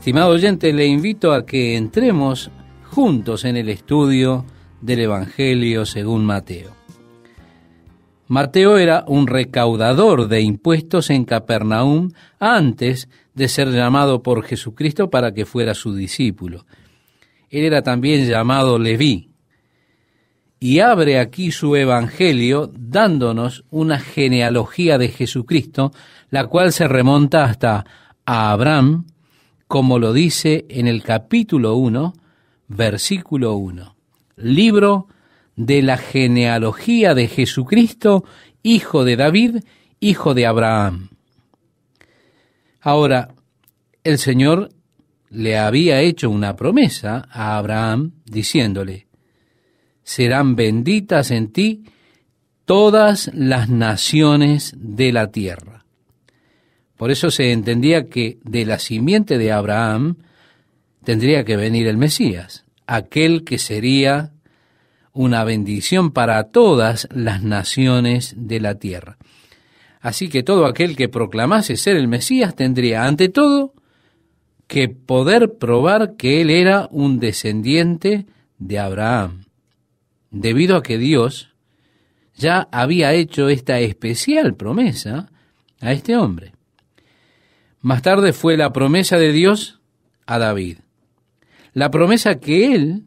Estimado oyente, le invito a que entremos juntos en el estudio del Evangelio según Mateo. Mateo era un recaudador de impuestos en Capernaum antes de ser llamado por Jesucristo para que fuera su discípulo. Él era también llamado Leví. Y abre aquí su Evangelio dándonos una genealogía de Jesucristo, la cual se remonta hasta a Abraham, como lo dice en el capítulo 1, versículo 1. Libro de la genealogía de Jesucristo, hijo de David, hijo de Abraham. Ahora, el Señor le había hecho una promesa a Abraham diciéndole, serán benditas en ti todas las naciones de la tierra. Por eso se entendía que de la simiente de Abraham tendría que venir el Mesías, aquel que sería una bendición para todas las naciones de la tierra. Así que todo aquel que proclamase ser el Mesías tendría, ante todo, que poder probar que él era un descendiente de Abraham, debido a que Dios ya había hecho esta especial promesa a este hombre. Más tarde fue la promesa de Dios a David. La promesa que él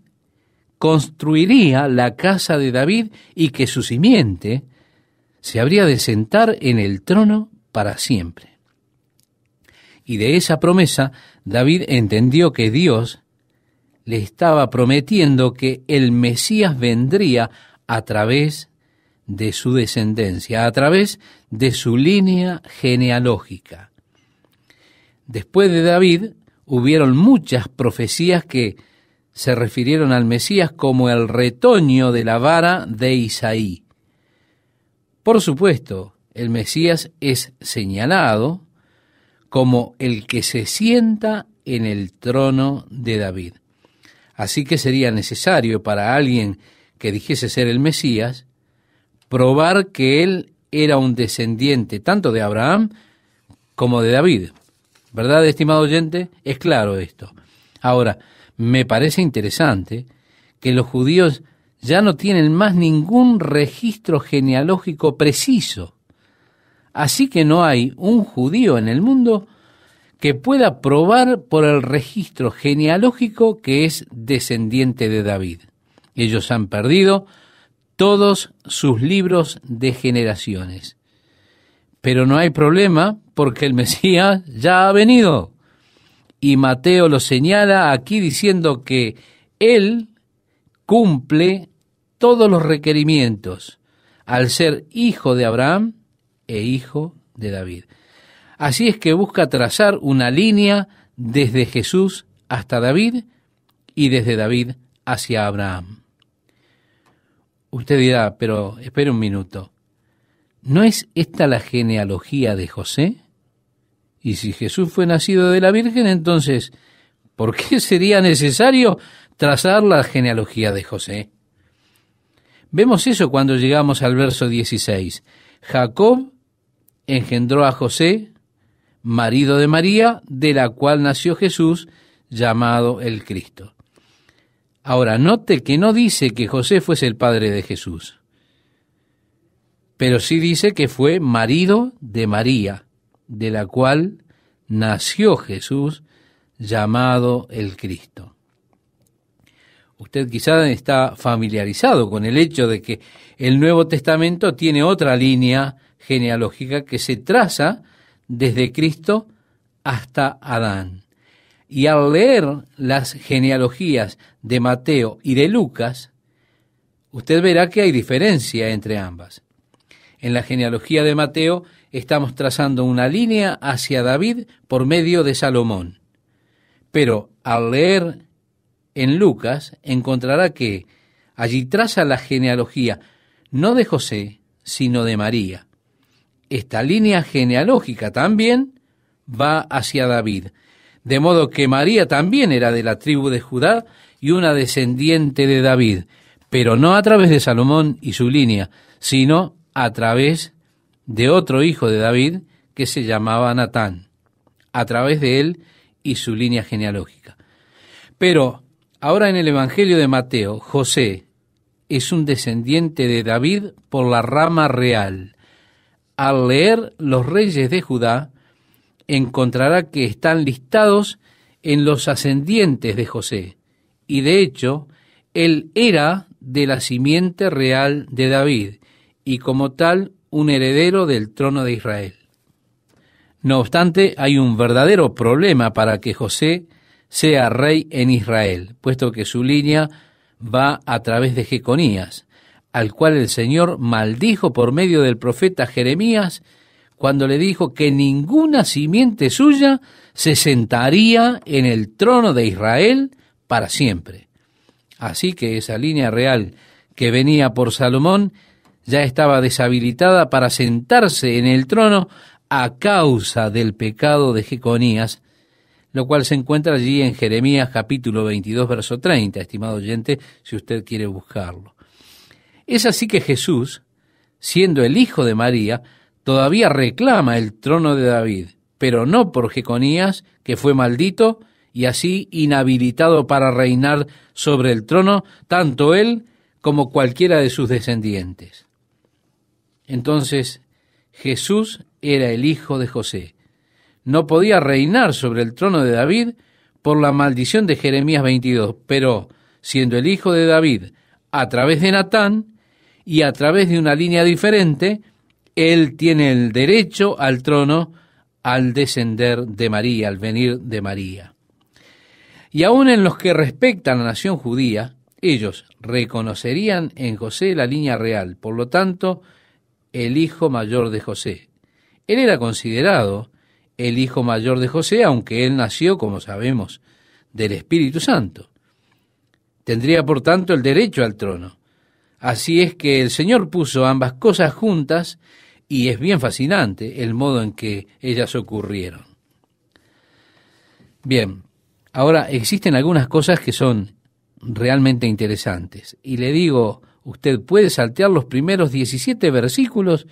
construiría la casa de David y que su simiente se habría de sentar en el trono para siempre. Y de esa promesa David entendió que Dios le estaba prometiendo que el Mesías vendría a través de su descendencia, a través de su línea genealógica. Después de David, hubieron muchas profecías que se refirieron al Mesías como el retoño de la vara de Isaí. Por supuesto, el Mesías es señalado como el que se sienta en el trono de David. Así que sería necesario para alguien que dijese ser el Mesías probar que él era un descendiente tanto de Abraham como de David. ¿Verdad, estimado oyente? Es claro esto. Ahora, me parece interesante que los judíos ya no tienen más ningún registro genealógico preciso. Así que no hay un judío en el mundo que pueda probar por el registro genealógico que es descendiente de David. Ellos han perdido todos sus libros de generaciones. Pero no hay problema porque el Mesías ya ha venido. Y Mateo lo señala aquí diciendo que Él cumple todos los requerimientos al ser hijo de Abraham e hijo de David. Así es que busca trazar una línea desde Jesús hasta David y desde David hacia Abraham. Usted dirá, pero espere un minuto, ¿No es esta la genealogía de José? Y si Jesús fue nacido de la Virgen, entonces, ¿por qué sería necesario trazar la genealogía de José? Vemos eso cuando llegamos al verso 16. Jacob engendró a José, marido de María, de la cual nació Jesús, llamado el Cristo. Ahora, note que no dice que José fuese el padre de Jesús pero sí dice que fue marido de María, de la cual nació Jesús llamado el Cristo. Usted quizá está familiarizado con el hecho de que el Nuevo Testamento tiene otra línea genealógica que se traza desde Cristo hasta Adán. Y al leer las genealogías de Mateo y de Lucas, usted verá que hay diferencia entre ambas. En la genealogía de Mateo estamos trazando una línea hacia David por medio de Salomón. Pero al leer en Lucas encontrará que allí traza la genealogía no de José, sino de María. Esta línea genealógica también va hacia David, de modo que María también era de la tribu de Judá y una descendiente de David, pero no a través de Salomón y su línea, sino a través de otro hijo de David que se llamaba Natán, a través de él y su línea genealógica. Pero ahora en el Evangelio de Mateo, José es un descendiente de David por la rama real. Al leer los reyes de Judá, encontrará que están listados en los ascendientes de José, y de hecho, él era de la simiente real de David, y como tal un heredero del trono de Israel. No obstante, hay un verdadero problema para que José sea rey en Israel, puesto que su línea va a través de Jeconías, al cual el Señor maldijo por medio del profeta Jeremías cuando le dijo que ninguna simiente suya se sentaría en el trono de Israel para siempre. Así que esa línea real que venía por Salomón ya estaba deshabilitada para sentarse en el trono a causa del pecado de Jeconías, lo cual se encuentra allí en Jeremías capítulo 22, verso 30, estimado oyente, si usted quiere buscarlo. Es así que Jesús, siendo el hijo de María, todavía reclama el trono de David, pero no por Jeconías, que fue maldito y así inhabilitado para reinar sobre el trono, tanto él como cualquiera de sus descendientes. Entonces Jesús era el hijo de José. No podía reinar sobre el trono de David por la maldición de Jeremías 22, pero siendo el hijo de David a través de Natán y a través de una línea diferente, él tiene el derecho al trono al descender de María, al venir de María. Y aún en los que respecta a la nación judía, ellos reconocerían en José la línea real. Por lo tanto, el hijo mayor de José. Él era considerado el hijo mayor de José, aunque él nació, como sabemos, del Espíritu Santo. Tendría, por tanto, el derecho al trono. Así es que el Señor puso ambas cosas juntas y es bien fascinante el modo en que ellas ocurrieron. Bien, ahora existen algunas cosas que son realmente interesantes y le digo usted puede saltear los primeros 17 versículos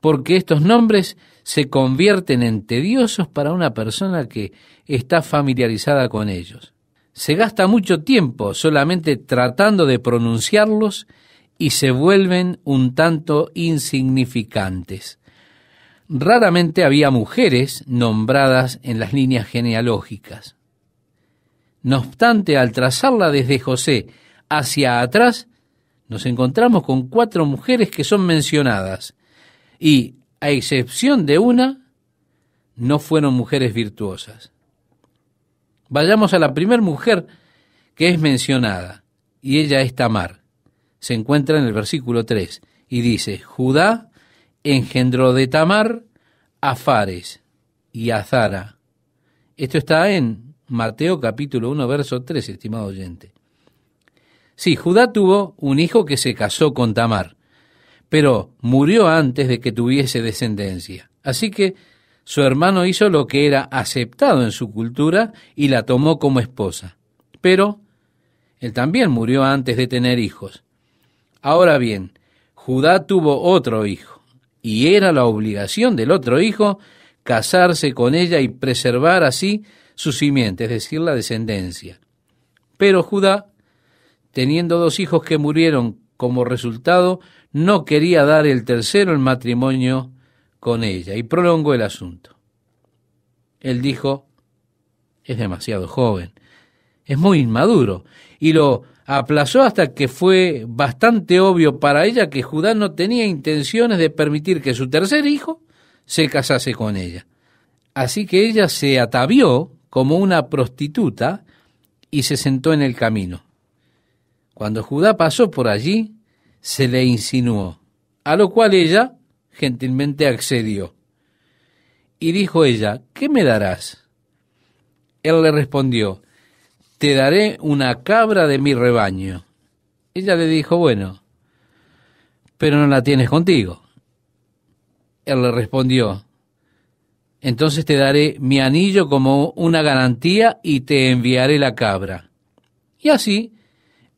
porque estos nombres se convierten en tediosos para una persona que está familiarizada con ellos. Se gasta mucho tiempo solamente tratando de pronunciarlos y se vuelven un tanto insignificantes. Raramente había mujeres nombradas en las líneas genealógicas. No obstante, al trazarla desde José hacia atrás, nos encontramos con cuatro mujeres que son mencionadas y, a excepción de una, no fueron mujeres virtuosas. Vayamos a la primera mujer que es mencionada, y ella es Tamar. Se encuentra en el versículo 3 y dice, Judá engendró de Tamar a Fares y a Zara. Esto está en Mateo capítulo 1, verso 3, estimado oyente. Sí, Judá tuvo un hijo que se casó con Tamar, pero murió antes de que tuviese descendencia. Así que su hermano hizo lo que era aceptado en su cultura y la tomó como esposa. Pero él también murió antes de tener hijos. Ahora bien, Judá tuvo otro hijo, y era la obligación del otro hijo casarse con ella y preservar así su simiente, es decir, la descendencia. Pero Judá teniendo dos hijos que murieron como resultado, no quería dar el tercero en matrimonio con ella y prolongó el asunto. Él dijo, es demasiado joven, es muy inmaduro, y lo aplazó hasta que fue bastante obvio para ella que Judá no tenía intenciones de permitir que su tercer hijo se casase con ella. Así que ella se atavió como una prostituta y se sentó en el camino. Cuando Judá pasó por allí, se le insinuó, a lo cual ella gentilmente accedió. Y dijo ella, ¿qué me darás? Él le respondió, te daré una cabra de mi rebaño. Ella le dijo, bueno, pero no la tienes contigo. Él le respondió, entonces te daré mi anillo como una garantía y te enviaré la cabra. Y así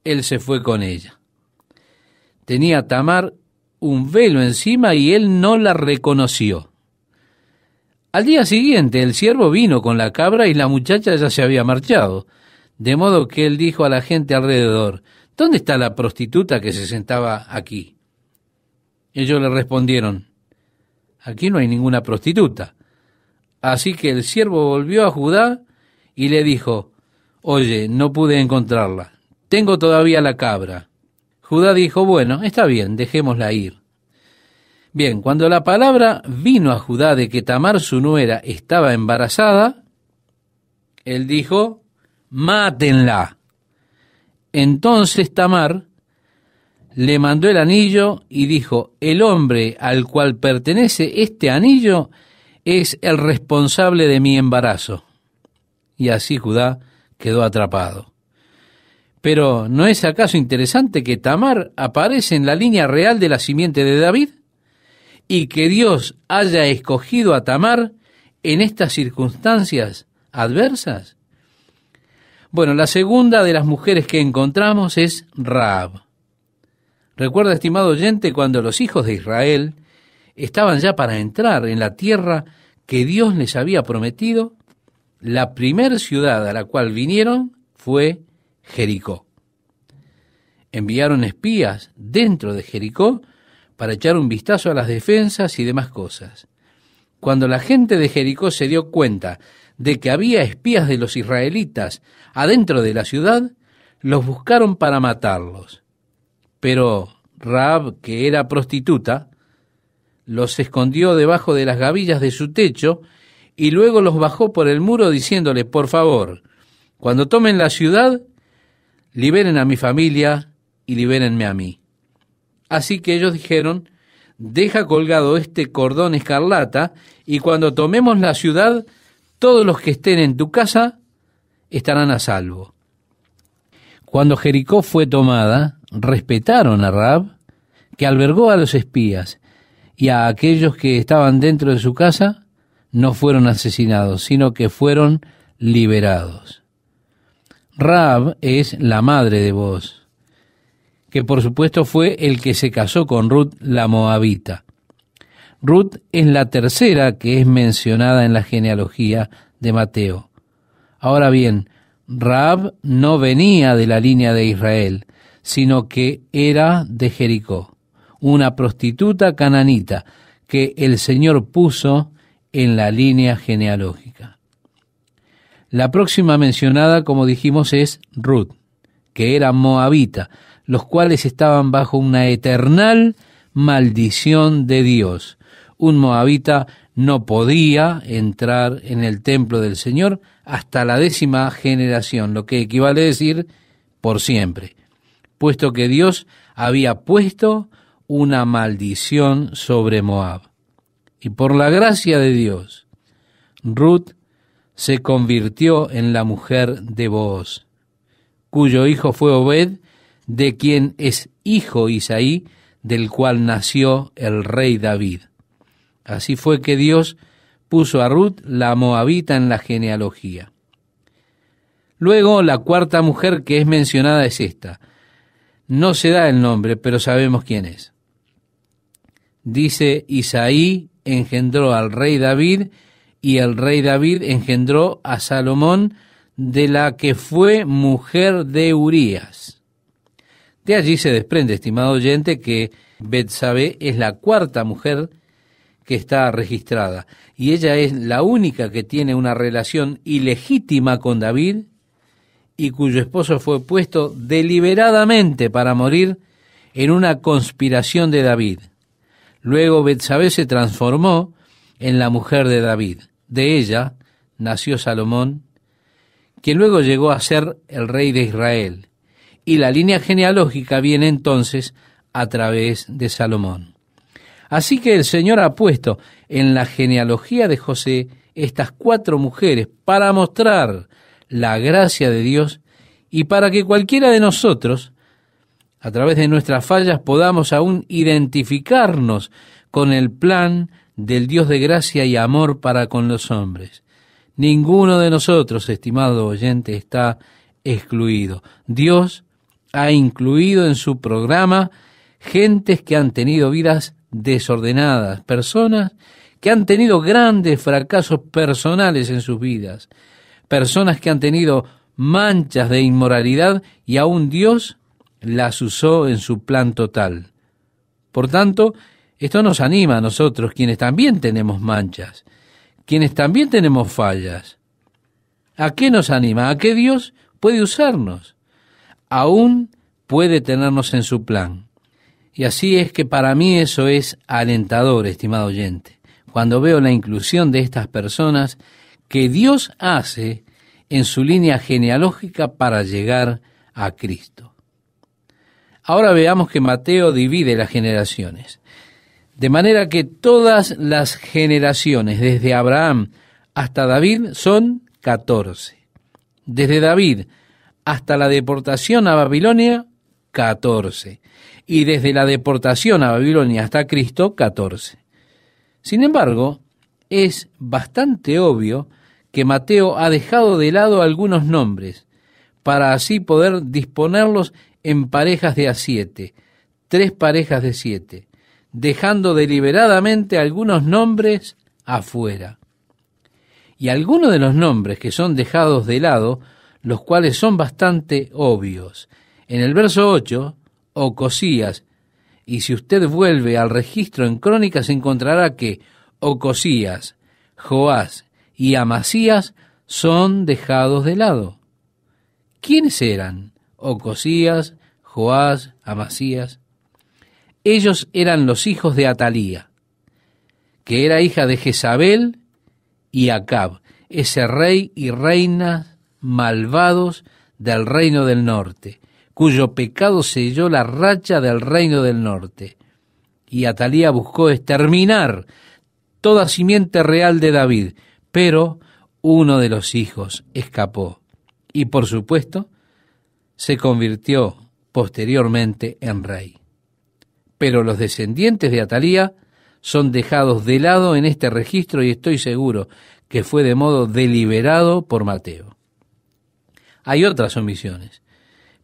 él se fue con ella. Tenía Tamar un velo encima y él no la reconoció. Al día siguiente el siervo vino con la cabra y la muchacha ya se había marchado, de modo que él dijo a la gente alrededor, ¿Dónde está la prostituta que se sentaba aquí? Ellos le respondieron, Aquí no hay ninguna prostituta. Así que el siervo volvió a Judá y le dijo, Oye, no pude encontrarla tengo todavía la cabra. Judá dijo, bueno, está bien, dejémosla ir. Bien, cuando la palabra vino a Judá de que Tamar su nuera estaba embarazada, él dijo, mátenla. Entonces Tamar le mandó el anillo y dijo, el hombre al cual pertenece este anillo es el responsable de mi embarazo. Y así Judá quedó atrapado. Pero ¿no es acaso interesante que Tamar aparece en la línea real de la simiente de David? Y que Dios haya escogido a Tamar en estas circunstancias adversas. Bueno, la segunda de las mujeres que encontramos es Raab. Recuerda, estimado oyente, cuando los hijos de Israel estaban ya para entrar en la tierra que Dios les había prometido, la primer ciudad a la cual vinieron fue Jericó. Enviaron espías dentro de Jericó para echar un vistazo a las defensas y demás cosas. Cuando la gente de Jericó se dio cuenta de que había espías de los israelitas adentro de la ciudad, los buscaron para matarlos. Pero Raab, que era prostituta, los escondió debajo de las gavillas de su techo y luego los bajó por el muro diciéndole, por favor, cuando tomen la ciudad, liberen a mi familia y libérenme a mí. Así que ellos dijeron, deja colgado este cordón escarlata y cuando tomemos la ciudad, todos los que estén en tu casa estarán a salvo. Cuando Jericó fue tomada, respetaron a Rab, que albergó a los espías, y a aquellos que estaban dentro de su casa no fueron asesinados, sino que fueron liberados. Rab es la madre de vos, que por supuesto fue el que se casó con Ruth la Moabita. Ruth es la tercera que es mencionada en la genealogía de Mateo. Ahora bien, Raab no venía de la línea de Israel, sino que era de Jericó, una prostituta cananita que el Señor puso en la línea genealógica. La próxima mencionada, como dijimos, es Ruth, que era moabita, los cuales estaban bajo una eternal maldición de Dios. Un moabita no podía entrar en el templo del Señor hasta la décima generación, lo que equivale a decir por siempre, puesto que Dios había puesto una maldición sobre Moab. Y por la gracia de Dios, Ruth se convirtió en la mujer de Boaz, cuyo hijo fue Obed, de quien es hijo Isaí, del cual nació el rey David. Así fue que Dios puso a Ruth la moabita en la genealogía. Luego la cuarta mujer que es mencionada es esta. No se da el nombre, pero sabemos quién es. Dice Isaí engendró al rey David y el rey David engendró a Salomón, de la que fue mujer de Urías. De allí se desprende, estimado oyente, que Betsabé es la cuarta mujer que está registrada, y ella es la única que tiene una relación ilegítima con David y cuyo esposo fue puesto deliberadamente para morir en una conspiración de David. Luego Betsabé se transformó en la mujer de David de ella nació Salomón, que luego llegó a ser el rey de Israel, y la línea genealógica viene entonces a través de Salomón. Así que el Señor ha puesto en la genealogía de José estas cuatro mujeres para mostrar la gracia de Dios y para que cualquiera de nosotros, a través de nuestras fallas, podamos aún identificarnos con el plan del Dios de gracia y amor para con los hombres. Ninguno de nosotros, estimado oyente, está excluido. Dios ha incluido en su programa gentes que han tenido vidas desordenadas, personas que han tenido grandes fracasos personales en sus vidas, personas que han tenido manchas de inmoralidad y aún Dios las usó en su plan total. Por tanto, esto nos anima a nosotros, quienes también tenemos manchas, quienes también tenemos fallas. ¿A qué nos anima? ¿A qué Dios puede usarnos? Aún puede tenernos en su plan. Y así es que para mí eso es alentador, estimado oyente, cuando veo la inclusión de estas personas que Dios hace en su línea genealógica para llegar a Cristo. Ahora veamos que Mateo divide las generaciones. De manera que todas las generaciones, desde Abraham hasta David, son 14. Desde David hasta la deportación a Babilonia, 14. Y desde la deportación a Babilonia hasta Cristo, 14. Sin embargo, es bastante obvio que Mateo ha dejado de lado algunos nombres, para así poder disponerlos en parejas de a siete, tres parejas de siete dejando deliberadamente algunos nombres afuera. Y algunos de los nombres que son dejados de lado, los cuales son bastante obvios. En el verso 8, Ocosías, y si usted vuelve al registro en Crónicas encontrará que Ocosías, oh, Joás y Amasías son dejados de lado. ¿Quiénes eran? Ocosías, oh, Joás, Amasías. Ellos eran los hijos de Atalía, que era hija de Jezabel y Acab, ese rey y reina malvados del reino del norte, cuyo pecado selló la racha del reino del norte. Y Atalía buscó exterminar toda simiente real de David, pero uno de los hijos escapó y por supuesto se convirtió posteriormente en rey pero los descendientes de Atalía son dejados de lado en este registro y estoy seguro que fue de modo deliberado por Mateo. Hay otras omisiones,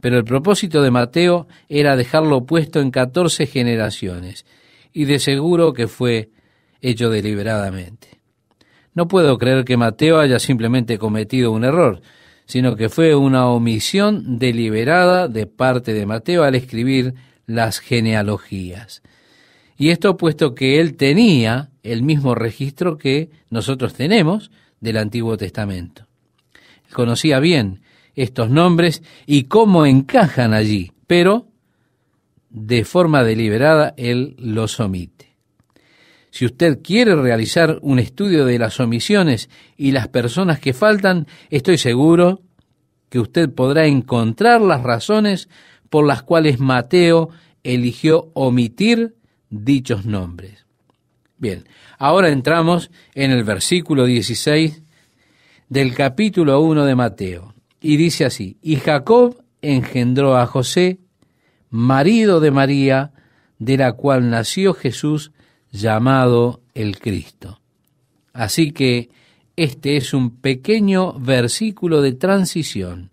pero el propósito de Mateo era dejarlo puesto en 14 generaciones y de seguro que fue hecho deliberadamente. No puedo creer que Mateo haya simplemente cometido un error, sino que fue una omisión deliberada de parte de Mateo al escribir las genealogías. Y esto puesto que él tenía el mismo registro que nosotros tenemos del Antiguo Testamento. Conocía bien estos nombres y cómo encajan allí, pero de forma deliberada él los omite. Si usted quiere realizar un estudio de las omisiones y las personas que faltan, estoy seguro que usted podrá encontrar las razones por las cuales Mateo eligió omitir dichos nombres. Bien, ahora entramos en el versículo 16 del capítulo 1 de Mateo, y dice así, y Jacob engendró a José, marido de María, de la cual nació Jesús llamado el Cristo. Así que este es un pequeño versículo de transición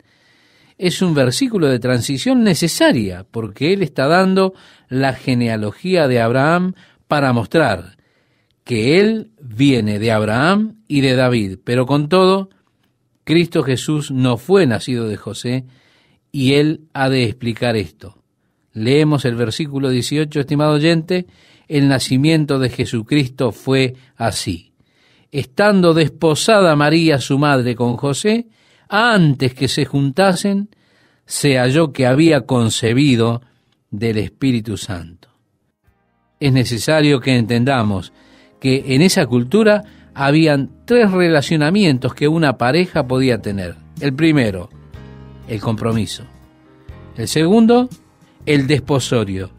es un versículo de transición necesaria porque él está dando la genealogía de Abraham para mostrar que él viene de Abraham y de David, pero con todo, Cristo Jesús no fue nacido de José y él ha de explicar esto. Leemos el versículo 18, estimado oyente, el nacimiento de Jesucristo fue así. Estando desposada María su madre con José, antes que se juntasen, se halló que había concebido del Espíritu Santo. Es necesario que entendamos que en esa cultura habían tres relacionamientos que una pareja podía tener. El primero, el compromiso. El segundo, el desposorio.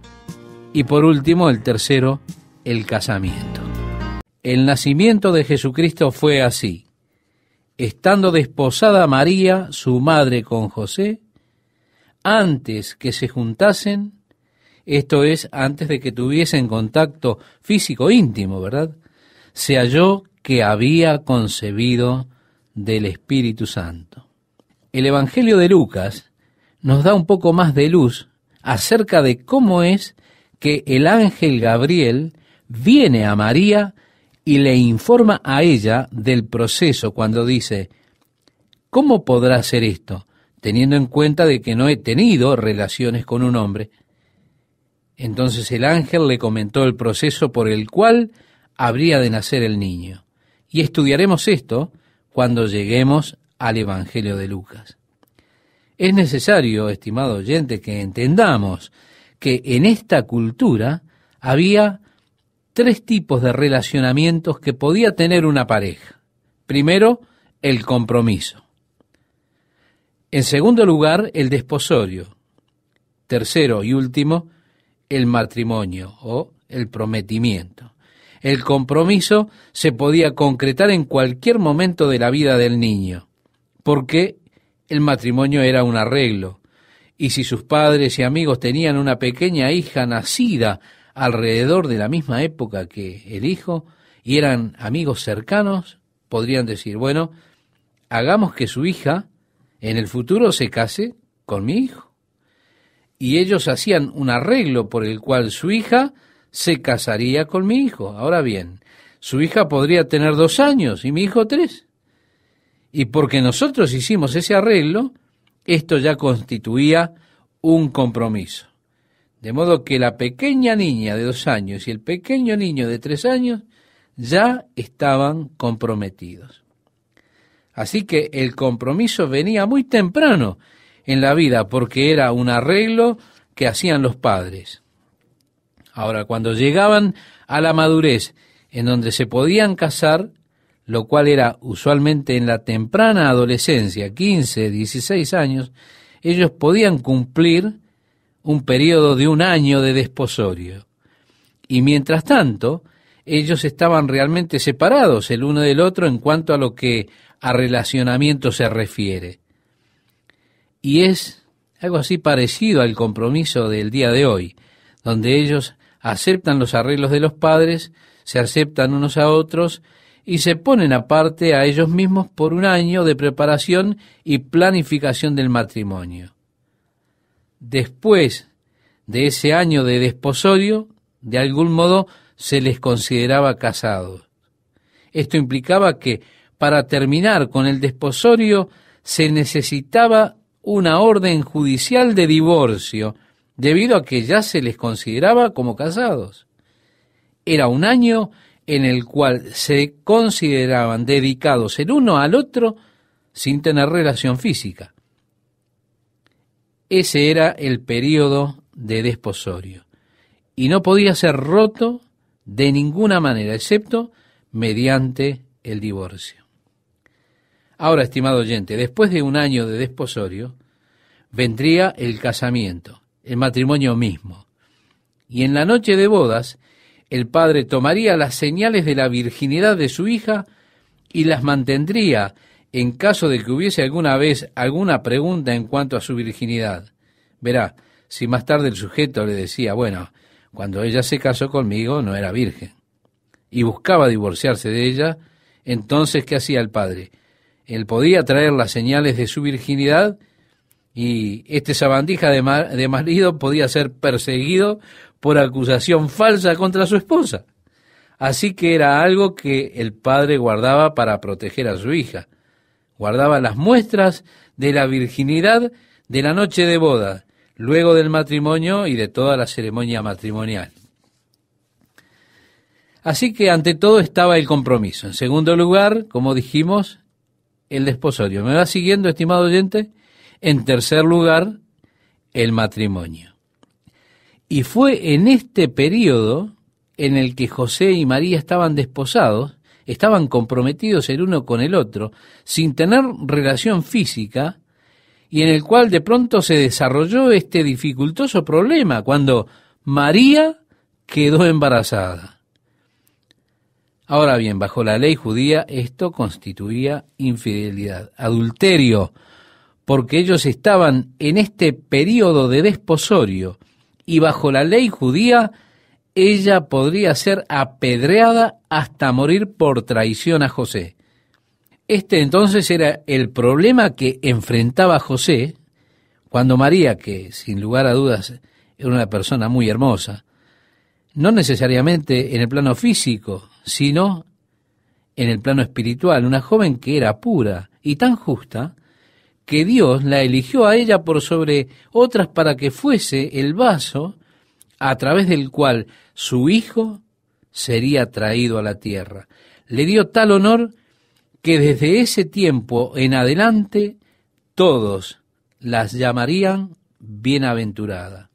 Y por último, el tercero, el casamiento. El nacimiento de Jesucristo fue así estando desposada María, su madre, con José, antes que se juntasen, esto es, antes de que tuviesen contacto físico íntimo, ¿verdad? Se halló que había concebido del Espíritu Santo. El Evangelio de Lucas nos da un poco más de luz acerca de cómo es que el ángel Gabriel viene a María y le informa a ella del proceso cuando dice, ¿cómo podrá hacer esto? teniendo en cuenta de que no he tenido relaciones con un hombre. Entonces el ángel le comentó el proceso por el cual habría de nacer el niño. Y estudiaremos esto cuando lleguemos al Evangelio de Lucas. Es necesario, estimado oyente, que entendamos que en esta cultura había tres tipos de relacionamientos que podía tener una pareja. Primero, el compromiso. En segundo lugar, el desposorio. Tercero y último, el matrimonio o el prometimiento. El compromiso se podía concretar en cualquier momento de la vida del niño, porque el matrimonio era un arreglo, y si sus padres y amigos tenían una pequeña hija nacida alrededor de la misma época que el hijo y eran amigos cercanos, podrían decir, bueno, hagamos que su hija en el futuro se case con mi hijo. Y ellos hacían un arreglo por el cual su hija se casaría con mi hijo. Ahora bien, su hija podría tener dos años y mi hijo tres. Y porque nosotros hicimos ese arreglo, esto ya constituía un compromiso. De modo que la pequeña niña de dos años y el pequeño niño de tres años ya estaban comprometidos. Así que el compromiso venía muy temprano en la vida porque era un arreglo que hacían los padres. Ahora, cuando llegaban a la madurez, en donde se podían casar, lo cual era usualmente en la temprana adolescencia, 15, 16 años, ellos podían cumplir un periodo de un año de desposorio. Y mientras tanto, ellos estaban realmente separados el uno del otro en cuanto a lo que a relacionamiento se refiere. Y es algo así parecido al compromiso del día de hoy, donde ellos aceptan los arreglos de los padres, se aceptan unos a otros y se ponen aparte a ellos mismos por un año de preparación y planificación del matrimonio después de ese año de desposorio, de algún modo se les consideraba casados. Esto implicaba que para terminar con el desposorio se necesitaba una orden judicial de divorcio, debido a que ya se les consideraba como casados. Era un año en el cual se consideraban dedicados el uno al otro sin tener relación física. Ese era el periodo de desposorio y no podía ser roto de ninguna manera, excepto mediante el divorcio. Ahora, estimado oyente, después de un año de desposorio, vendría el casamiento, el matrimonio mismo. Y en la noche de bodas, el padre tomaría las señales de la virginidad de su hija y las mantendría en caso de que hubiese alguna vez alguna pregunta en cuanto a su virginidad. Verá, si más tarde el sujeto le decía, bueno, cuando ella se casó conmigo no era virgen, y buscaba divorciarse de ella, entonces, ¿qué hacía el padre? Él podía traer las señales de su virginidad y este sabandija de, mar de marido podía ser perseguido por acusación falsa contra su esposa. Así que era algo que el padre guardaba para proteger a su hija guardaba las muestras de la virginidad de la noche de boda, luego del matrimonio y de toda la ceremonia matrimonial. Así que ante todo estaba el compromiso. En segundo lugar, como dijimos, el desposorio. ¿Me va siguiendo, estimado oyente? En tercer lugar, el matrimonio. Y fue en este periodo en el que José y María estaban desposados estaban comprometidos el uno con el otro, sin tener relación física, y en el cual de pronto se desarrolló este dificultoso problema cuando María quedó embarazada. Ahora bien, bajo la ley judía esto constituía infidelidad, adulterio, porque ellos estaban en este periodo de desposorio y bajo la ley judía ella podría ser apedreada hasta morir por traición a José. Este entonces era el problema que enfrentaba José cuando María, que sin lugar a dudas era una persona muy hermosa, no necesariamente en el plano físico, sino en el plano espiritual, una joven que era pura y tan justa, que Dios la eligió a ella por sobre otras para que fuese el vaso a través del cual su hijo sería traído a la tierra. Le dio tal honor que desde ese tiempo en adelante todos las llamarían bienaventurada.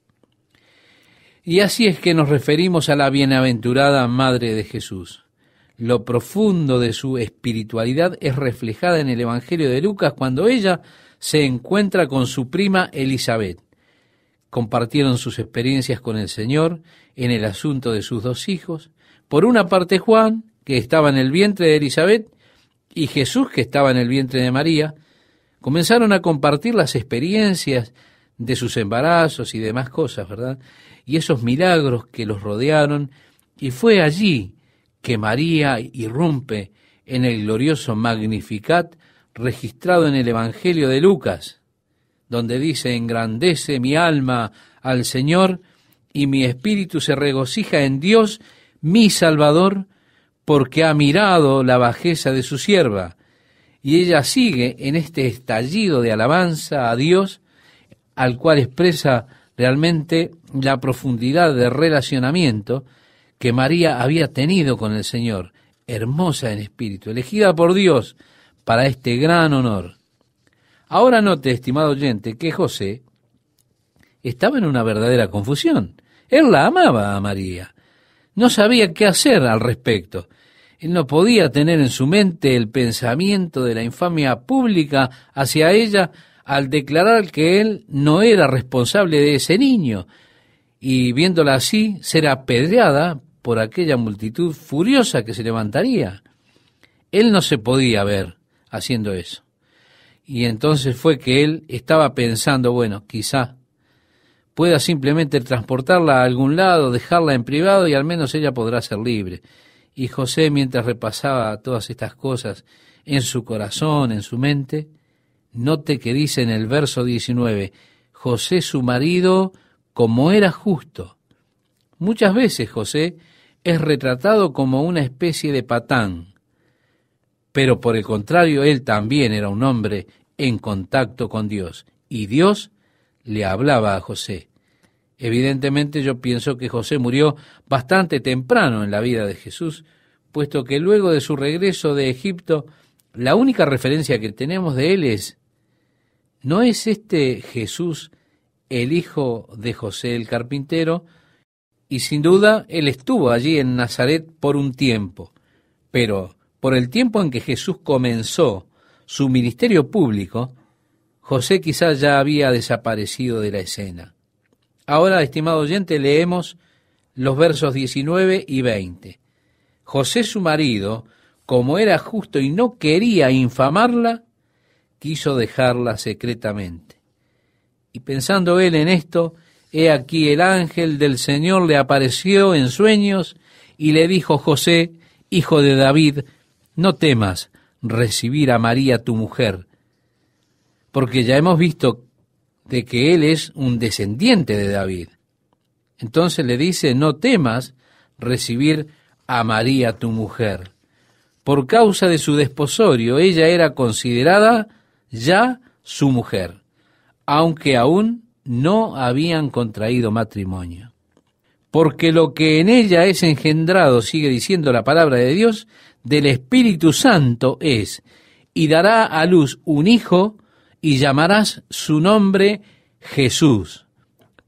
Y así es que nos referimos a la bienaventurada Madre de Jesús. Lo profundo de su espiritualidad es reflejada en el Evangelio de Lucas cuando ella se encuentra con su prima Elizabeth compartieron sus experiencias con el Señor en el asunto de sus dos hijos. Por una parte Juan, que estaba en el vientre de Elizabeth, y Jesús, que estaba en el vientre de María, comenzaron a compartir las experiencias de sus embarazos y demás cosas, ¿verdad? Y esos milagros que los rodearon. Y fue allí que María irrumpe en el glorioso Magnificat registrado en el Evangelio de Lucas donde dice, engrandece mi alma al Señor y mi espíritu se regocija en Dios, mi Salvador, porque ha mirado la bajeza de su sierva. Y ella sigue en este estallido de alabanza a Dios, al cual expresa realmente la profundidad de relacionamiento que María había tenido con el Señor, hermosa en espíritu, elegida por Dios para este gran honor. Ahora note, estimado oyente, que José estaba en una verdadera confusión. Él la amaba a María. No sabía qué hacer al respecto. Él no podía tener en su mente el pensamiento de la infamia pública hacia ella al declarar que él no era responsable de ese niño y viéndola así ser apedreada por aquella multitud furiosa que se levantaría. Él no se podía ver haciendo eso. Y entonces fue que él estaba pensando, bueno, quizá pueda simplemente transportarla a algún lado, dejarla en privado y al menos ella podrá ser libre. Y José, mientras repasaba todas estas cosas en su corazón, en su mente, note que dice en el verso 19, José su marido, como era justo. Muchas veces José es retratado como una especie de patán, pero por el contrario, él también era un hombre en contacto con Dios y Dios le hablaba a José. Evidentemente yo pienso que José murió bastante temprano en la vida de Jesús, puesto que luego de su regreso de Egipto, la única referencia que tenemos de él es, ¿no es este Jesús el hijo de José el carpintero? Y sin duda, él estuvo allí en Nazaret por un tiempo, pero por el tiempo en que Jesús comenzó su ministerio público, José quizás ya había desaparecido de la escena. Ahora, estimado oyente, leemos los versos 19 y 20. José su marido, como era justo y no quería infamarla, quiso dejarla secretamente. Y pensando él en esto, he aquí el ángel del Señor le apareció en sueños y le dijo, José, hijo de David, no temas recibir a María tu mujer, porque ya hemos visto de que él es un descendiente de David. Entonces le dice, no temas recibir a María tu mujer. Por causa de su desposorio, ella era considerada ya su mujer, aunque aún no habían contraído matrimonio. Porque lo que en ella es engendrado, sigue diciendo la palabra de Dios, del Espíritu Santo es, y dará a luz un hijo, y llamarás su nombre Jesús,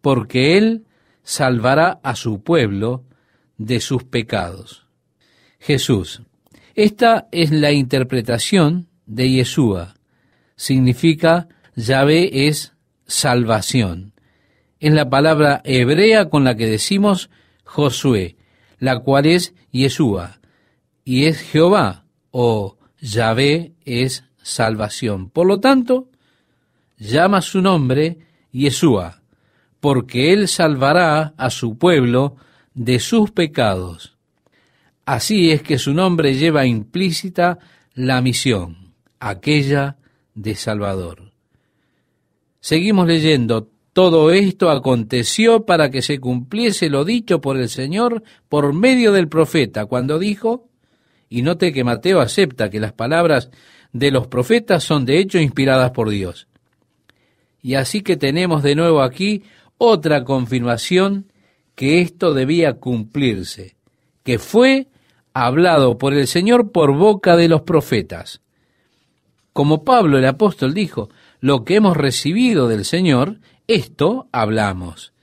porque él salvará a su pueblo de sus pecados. Jesús. Esta es la interpretación de Yeshua. Significa Yahvé es salvación. Es la palabra hebrea con la que decimos Josué, la cual es Yeshua y es Jehová o Yahvé es salvación. Por lo tanto, llama su nombre Yeshua, porque él salvará a su pueblo de sus pecados. Así es que su nombre lleva implícita la misión, aquella de Salvador. Seguimos leyendo, todo esto aconteció para que se cumpliese lo dicho por el Señor por medio del profeta, cuando dijo, y note que Mateo acepta que las palabras de los profetas son de hecho inspiradas por Dios. Y así que tenemos de nuevo aquí otra confirmación que esto debía cumplirse, que fue hablado por el Señor por boca de los profetas. Como Pablo el apóstol dijo, lo que hemos recibido del Señor, esto hablamos.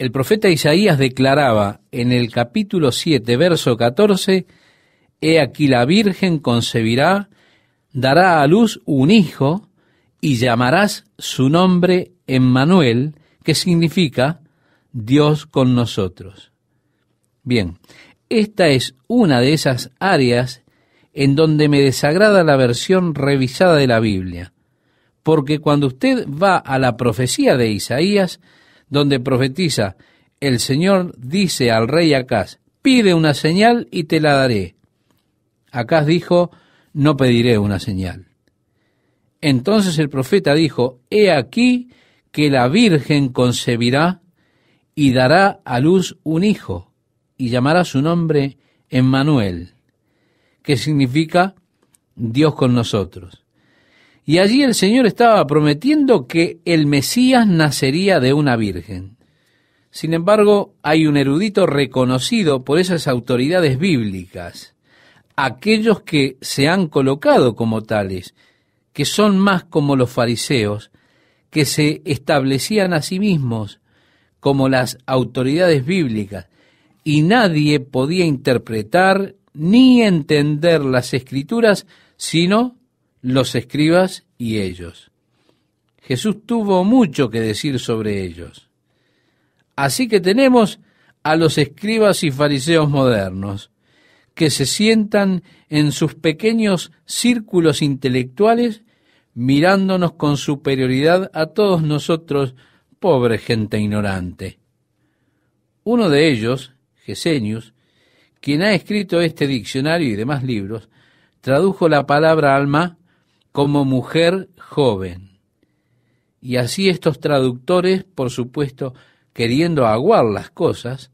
El profeta Isaías declaraba en el capítulo 7, verso 14, He aquí la Virgen concebirá, dará a luz un hijo, y llamarás su nombre Emmanuel, que significa Dios con nosotros. Bien, esta es una de esas áreas en donde me desagrada la versión revisada de la Biblia, porque cuando usted va a la profecía de Isaías, donde profetiza, el Señor dice al rey Acaz, pide una señal y te la daré. Acá dijo, no pediré una señal. Entonces el profeta dijo, He aquí que la Virgen concebirá y dará a luz un hijo, y llamará su nombre Emmanuel, que significa Dios con nosotros. Y allí el Señor estaba prometiendo que el Mesías nacería de una virgen. Sin embargo, hay un erudito reconocido por esas autoridades bíblicas aquellos que se han colocado como tales, que son más como los fariseos, que se establecían a sí mismos como las autoridades bíblicas, y nadie podía interpretar ni entender las escrituras, sino los escribas y ellos. Jesús tuvo mucho que decir sobre ellos. Así que tenemos a los escribas y fariseos modernos, que se sientan en sus pequeños círculos intelectuales mirándonos con superioridad a todos nosotros, pobre gente ignorante. Uno de ellos, Gesenius, quien ha escrito este diccionario y demás libros, tradujo la palabra alma como mujer joven. Y así estos traductores, por supuesto, queriendo aguar las cosas,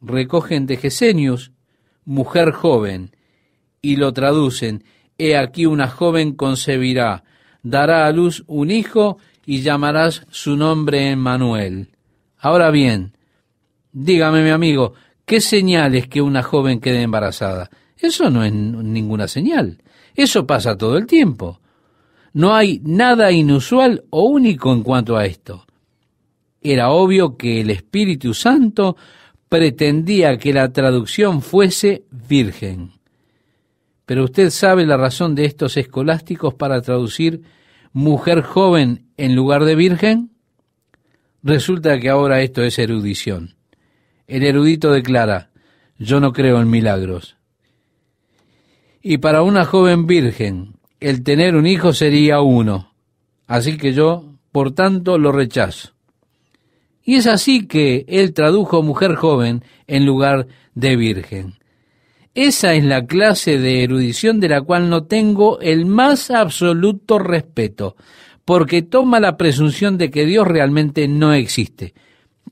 recogen de Gesenius mujer joven, y lo traducen, he aquí una joven concebirá, dará a luz un hijo y llamarás su nombre Emmanuel. Ahora bien, dígame mi amigo, ¿qué señal es que una joven quede embarazada? Eso no es ninguna señal. Eso pasa todo el tiempo. No hay nada inusual o único en cuanto a esto. Era obvio que el Espíritu Santo pretendía que la traducción fuese virgen. Pero usted sabe la razón de estos escolásticos para traducir mujer joven en lugar de virgen? Resulta que ahora esto es erudición. El erudito declara, yo no creo en milagros. Y para una joven virgen, el tener un hijo sería uno. Así que yo, por tanto, lo rechazo. Y es así que él tradujo mujer joven en lugar de virgen. Esa es la clase de erudición de la cual no tengo el más absoluto respeto, porque toma la presunción de que Dios realmente no existe,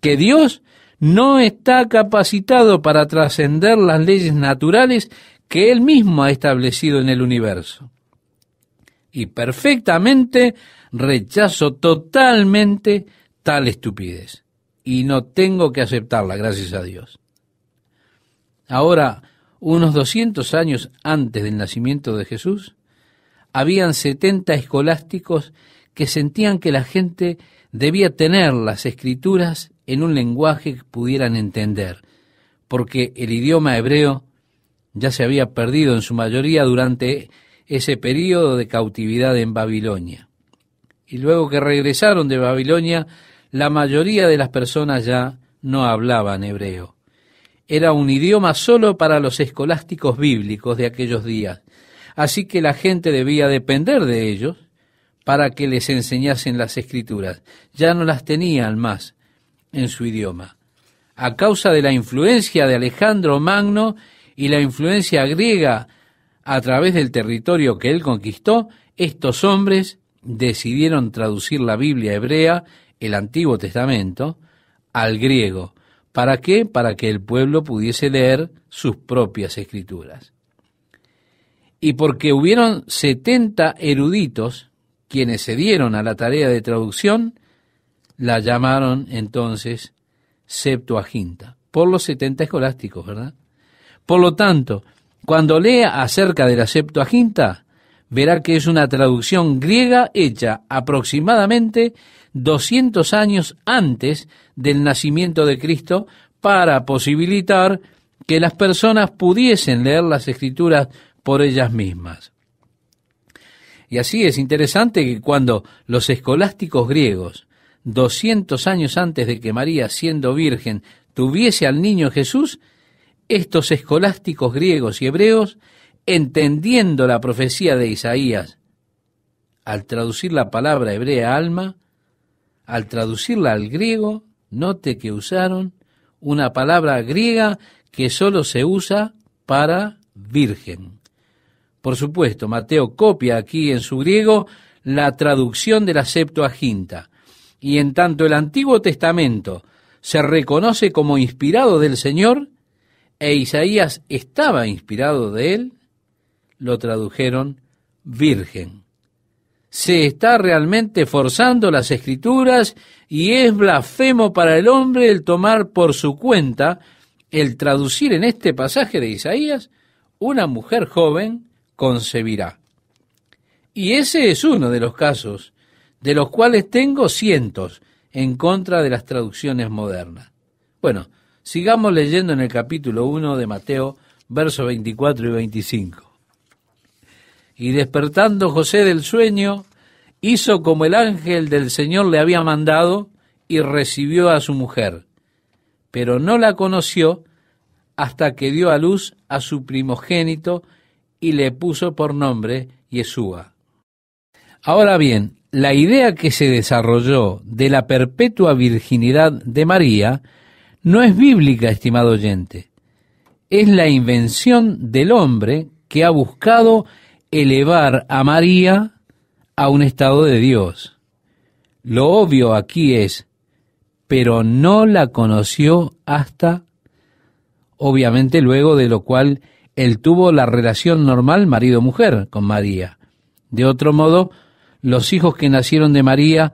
que Dios no está capacitado para trascender las leyes naturales que él mismo ha establecido en el universo. Y perfectamente rechazo totalmente tal estupidez. Y no tengo que aceptarla, gracias a Dios. Ahora, unos 200 años antes del nacimiento de Jesús, habían 70 escolásticos que sentían que la gente debía tener las escrituras en un lenguaje que pudieran entender, porque el idioma hebreo ya se había perdido en su mayoría durante ese periodo de cautividad en Babilonia. Y luego que regresaron de Babilonia la mayoría de las personas ya no hablaban hebreo. Era un idioma solo para los escolásticos bíblicos de aquellos días, así que la gente debía depender de ellos para que les enseñasen las escrituras. Ya no las tenían más en su idioma. A causa de la influencia de Alejandro Magno y la influencia griega a través del territorio que él conquistó, estos hombres decidieron traducir la Biblia hebrea el Antiguo Testamento al griego. ¿Para qué? Para que el pueblo pudiese leer sus propias escrituras. Y porque hubieron 70 eruditos quienes se dieron a la tarea de traducción, la llamaron entonces Septuaginta, por los 70 escolásticos, ¿verdad? Por lo tanto, cuando lea acerca de la Septuaginta, verá que es una traducción griega hecha aproximadamente 200 años antes del nacimiento de Cristo para posibilitar que las personas pudiesen leer las escrituras por ellas mismas. Y así es interesante que cuando los escolásticos griegos, 200 años antes de que María, siendo virgen, tuviese al niño Jesús, estos escolásticos griegos y hebreos, entendiendo la profecía de Isaías, al traducir la palabra hebrea alma, al traducirla al griego, note que usaron una palabra griega que solo se usa para virgen. Por supuesto, Mateo copia aquí en su griego la traducción de la Septuaginta, y en tanto el Antiguo Testamento se reconoce como inspirado del Señor, e Isaías estaba inspirado de él, lo tradujeron virgen se está realmente forzando las escrituras y es blasfemo para el hombre el tomar por su cuenta el traducir en este pasaje de Isaías, una mujer joven concebirá. Y ese es uno de los casos, de los cuales tengo cientos en contra de las traducciones modernas. Bueno, sigamos leyendo en el capítulo 1 de Mateo, versos 24 y 25. Y despertando José del sueño, hizo como el ángel del Señor le había mandado y recibió a su mujer. Pero no la conoció hasta que dio a luz a su primogénito y le puso por nombre Yeshua. Ahora bien, la idea que se desarrolló de la perpetua virginidad de María no es bíblica, estimado oyente. Es la invención del hombre que ha buscado elevar a María a un estado de Dios. Lo obvio aquí es, pero no la conoció hasta, obviamente luego de lo cual él tuvo la relación normal marido-mujer con María. De otro modo, los hijos que nacieron de María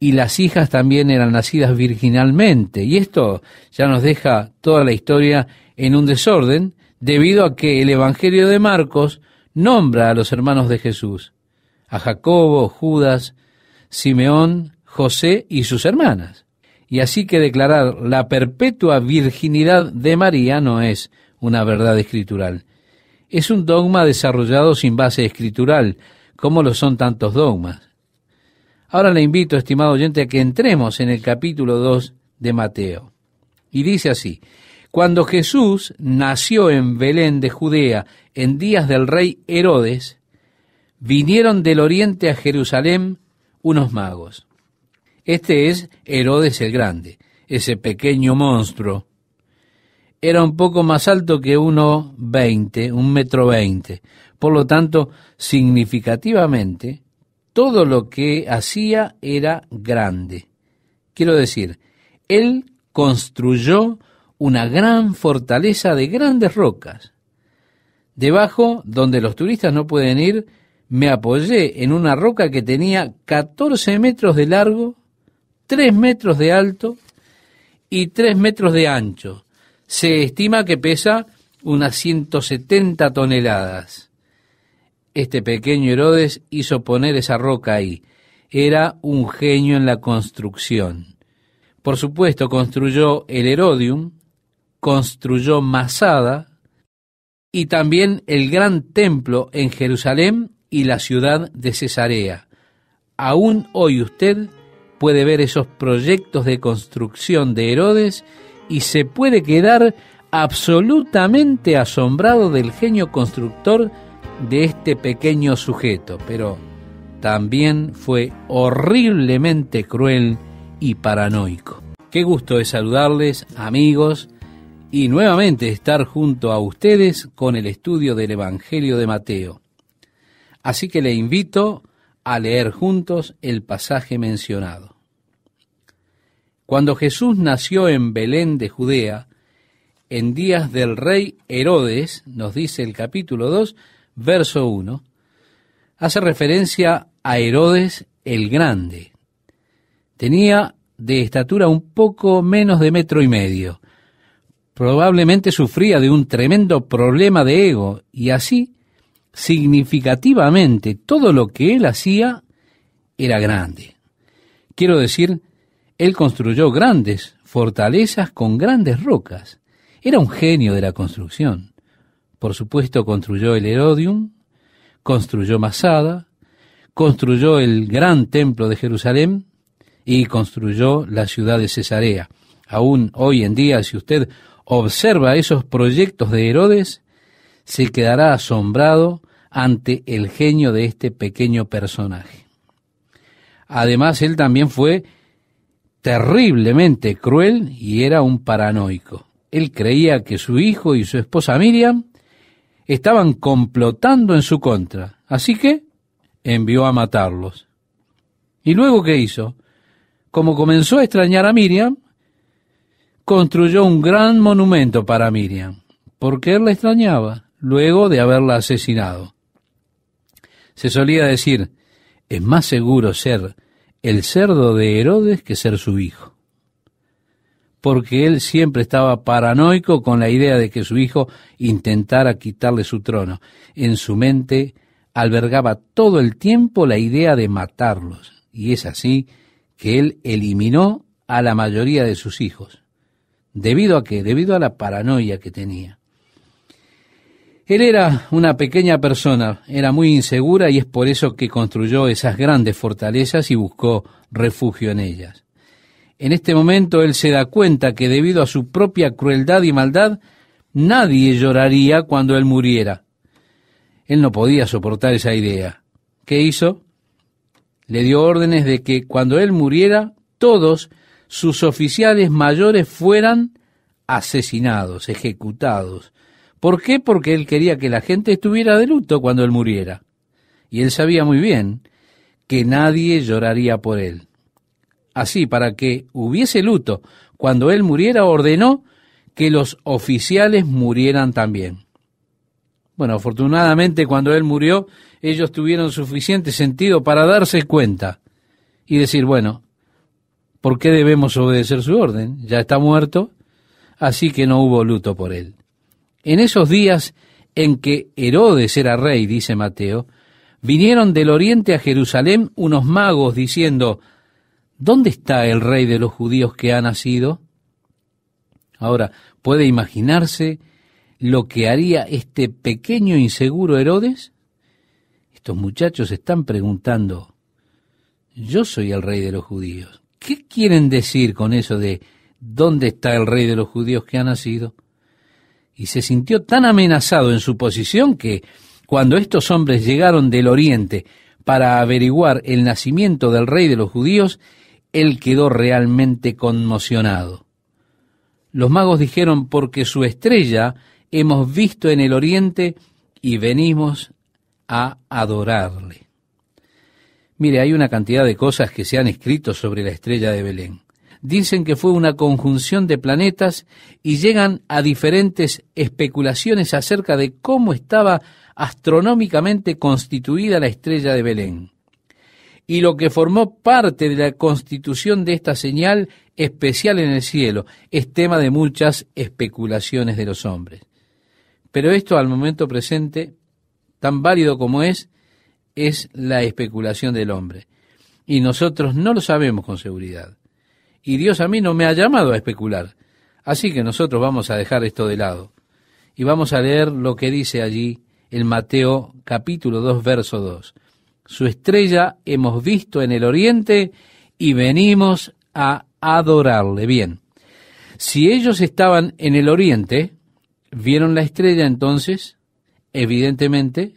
y las hijas también eran nacidas virginalmente. Y esto ya nos deja toda la historia en un desorden, debido a que el Evangelio de Marcos nombra a los hermanos de Jesús, a Jacobo, Judas, Simeón, José y sus hermanas. Y así que declarar la perpetua virginidad de María no es una verdad escritural. Es un dogma desarrollado sin base escritural, como lo son tantos dogmas. Ahora le invito, estimado oyente, a que entremos en el capítulo 2 de Mateo. Y dice así, cuando Jesús nació en Belén de Judea en días del rey Herodes, vinieron del oriente a Jerusalén unos magos. Este es Herodes el Grande, ese pequeño monstruo. Era un poco más alto que uno veinte, un metro veinte. Por lo tanto, significativamente, todo lo que hacía era grande. Quiero decir, él construyó una gran fortaleza de grandes rocas. Debajo, donde los turistas no pueden ir, me apoyé en una roca que tenía 14 metros de largo, 3 metros de alto y 3 metros de ancho. Se estima que pesa unas 170 toneladas. Este pequeño Herodes hizo poner esa roca ahí. Era un genio en la construcción. Por supuesto, construyó el Herodium, construyó Masada y también el gran templo en Jerusalén y la ciudad de Cesarea. Aún hoy usted puede ver esos proyectos de construcción de Herodes y se puede quedar absolutamente asombrado del genio constructor de este pequeño sujeto, pero también fue horriblemente cruel y paranoico. Qué gusto de saludarles, amigos, y nuevamente estar junto a ustedes con el estudio del Evangelio de Mateo. Así que le invito a leer juntos el pasaje mencionado. Cuando Jesús nació en Belén de Judea, en días del rey Herodes, nos dice el capítulo 2, verso 1, hace referencia a Herodes el Grande. Tenía de estatura un poco menos de metro y medio, probablemente sufría de un tremendo problema de ego y así, significativamente, todo lo que él hacía era grande. Quiero decir, él construyó grandes fortalezas con grandes rocas. Era un genio de la construcción. Por supuesto, construyó el Herodium, construyó Masada, construyó el gran templo de Jerusalén y construyó la ciudad de Cesarea. Aún hoy en día, si usted observa esos proyectos de Herodes, se quedará asombrado ante el genio de este pequeño personaje. Además, él también fue terriblemente cruel y era un paranoico. Él creía que su hijo y su esposa Miriam estaban complotando en su contra, así que envió a matarlos. ¿Y luego qué hizo? Como comenzó a extrañar a Miriam, construyó un gran monumento para Miriam, porque él la extrañaba luego de haberla asesinado. Se solía decir, es más seguro ser el cerdo de Herodes que ser su hijo, porque él siempre estaba paranoico con la idea de que su hijo intentara quitarle su trono. En su mente albergaba todo el tiempo la idea de matarlos, y es así que él eliminó a la mayoría de sus hijos. ¿Debido a qué? Debido a la paranoia que tenía. Él era una pequeña persona, era muy insegura y es por eso que construyó esas grandes fortalezas y buscó refugio en ellas. En este momento él se da cuenta que debido a su propia crueldad y maldad, nadie lloraría cuando él muriera. Él no podía soportar esa idea. ¿Qué hizo? Le dio órdenes de que cuando él muriera, todos sus oficiales mayores fueran asesinados, ejecutados. ¿Por qué? Porque él quería que la gente estuviera de luto cuando él muriera. Y él sabía muy bien que nadie lloraría por él. Así, para que hubiese luto cuando él muriera, ordenó que los oficiales murieran también. Bueno, afortunadamente cuando él murió, ellos tuvieron suficiente sentido para darse cuenta y decir, bueno, ¿Por qué debemos obedecer su orden? Ya está muerto, así que no hubo luto por él. En esos días en que Herodes era rey, dice Mateo, vinieron del oriente a Jerusalén unos magos diciendo, ¿Dónde está el rey de los judíos que ha nacido? Ahora, ¿puede imaginarse lo que haría este pequeño inseguro Herodes? Estos muchachos están preguntando, yo soy el rey de los judíos. ¿Qué quieren decir con eso de dónde está el rey de los judíos que ha nacido? Y se sintió tan amenazado en su posición que cuando estos hombres llegaron del oriente para averiguar el nacimiento del rey de los judíos, él quedó realmente conmocionado. Los magos dijeron, porque su estrella hemos visto en el oriente y venimos a adorarle. Mire, hay una cantidad de cosas que se han escrito sobre la estrella de Belén. Dicen que fue una conjunción de planetas y llegan a diferentes especulaciones acerca de cómo estaba astronómicamente constituida la estrella de Belén. Y lo que formó parte de la constitución de esta señal especial en el cielo es tema de muchas especulaciones de los hombres. Pero esto al momento presente, tan válido como es, es la especulación del hombre. Y nosotros no lo sabemos con seguridad. Y Dios a mí no me ha llamado a especular. Así que nosotros vamos a dejar esto de lado. Y vamos a leer lo que dice allí el Mateo capítulo 2, verso 2. Su estrella hemos visto en el oriente y venimos a adorarle. Bien, si ellos estaban en el oriente, vieron la estrella entonces, evidentemente,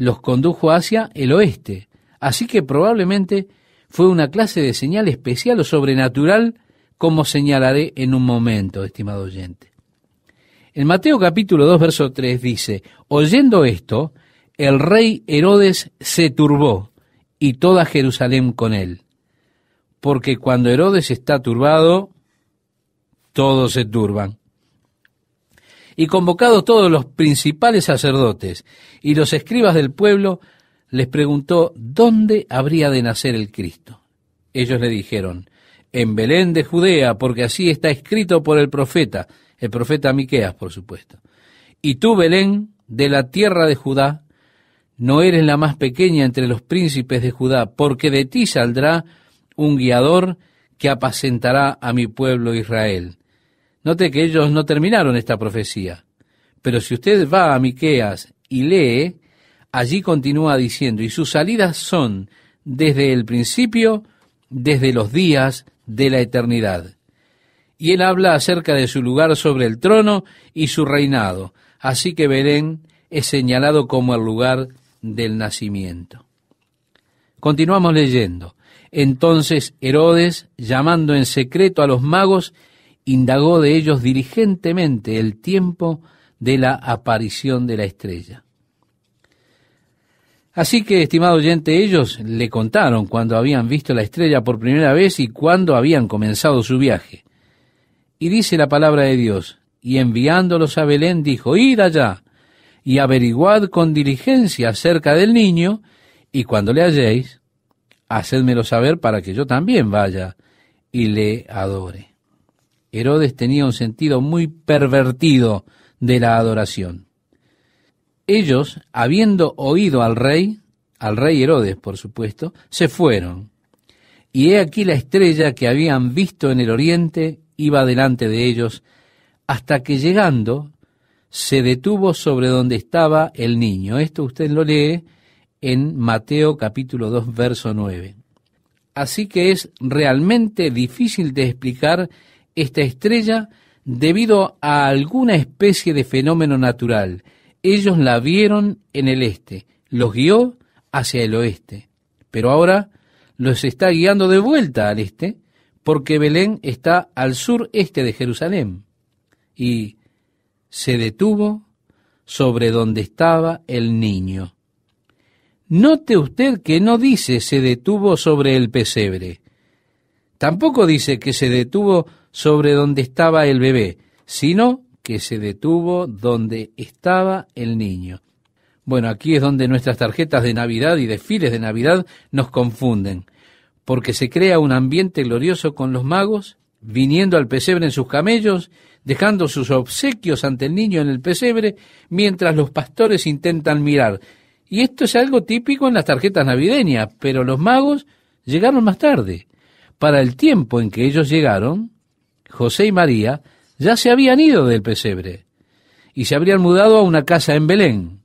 los condujo hacia el oeste, así que probablemente fue una clase de señal especial o sobrenatural, como señalaré en un momento, estimado oyente. En Mateo capítulo 2, verso 3 dice, oyendo esto, el rey Herodes se turbó y toda Jerusalén con él, porque cuando Herodes está turbado, todos se turban y convocado todos los principales sacerdotes y los escribas del pueblo, les preguntó dónde habría de nacer el Cristo. Ellos le dijeron, en Belén de Judea, porque así está escrito por el profeta, el profeta Miqueas, por supuesto. Y tú, Belén, de la tierra de Judá, no eres la más pequeña entre los príncipes de Judá, porque de ti saldrá un guiador que apacentará a mi pueblo Israel. Note que ellos no terminaron esta profecía. Pero si usted va a Miqueas y lee, allí continúa diciendo, y sus salidas son desde el principio, desde los días de la eternidad. Y él habla acerca de su lugar sobre el trono y su reinado. Así que Belén es señalado como el lugar del nacimiento. Continuamos leyendo. Entonces Herodes, llamando en secreto a los magos, indagó de ellos diligentemente el tiempo de la aparición de la estrella. Así que, estimado oyente, ellos le contaron cuando habían visto la estrella por primera vez y cuándo habían comenzado su viaje. Y dice la palabra de Dios, y enviándolos a Belén dijo, id allá y averiguad con diligencia acerca del niño, y cuando le halléis, hacedmelo saber para que yo también vaya y le adore. Herodes tenía un sentido muy pervertido de la adoración. Ellos, habiendo oído al rey, al rey Herodes, por supuesto, se fueron. Y he aquí la estrella que habían visto en el oriente iba delante de ellos, hasta que llegando se detuvo sobre donde estaba el niño. Esto usted lo lee en Mateo capítulo 2, verso 9. Así que es realmente difícil de explicar esta estrella debido a alguna especie de fenómeno natural. Ellos la vieron en el este, los guió hacia el oeste, pero ahora los está guiando de vuelta al este, porque Belén está al sureste de Jerusalén. Y se detuvo sobre donde estaba el niño. Note usted que no dice se detuvo sobre el pesebre. Tampoco dice que se detuvo sobre donde estaba el bebé, sino que se detuvo donde estaba el niño. Bueno, aquí es donde nuestras tarjetas de Navidad y desfiles de Navidad nos confunden, porque se crea un ambiente glorioso con los magos, viniendo al pesebre en sus camellos, dejando sus obsequios ante el niño en el pesebre, mientras los pastores intentan mirar. Y esto es algo típico en las tarjetas navideñas, pero los magos llegaron más tarde. Para el tiempo en que ellos llegaron, José y María, ya se habían ido del pesebre y se habrían mudado a una casa en Belén.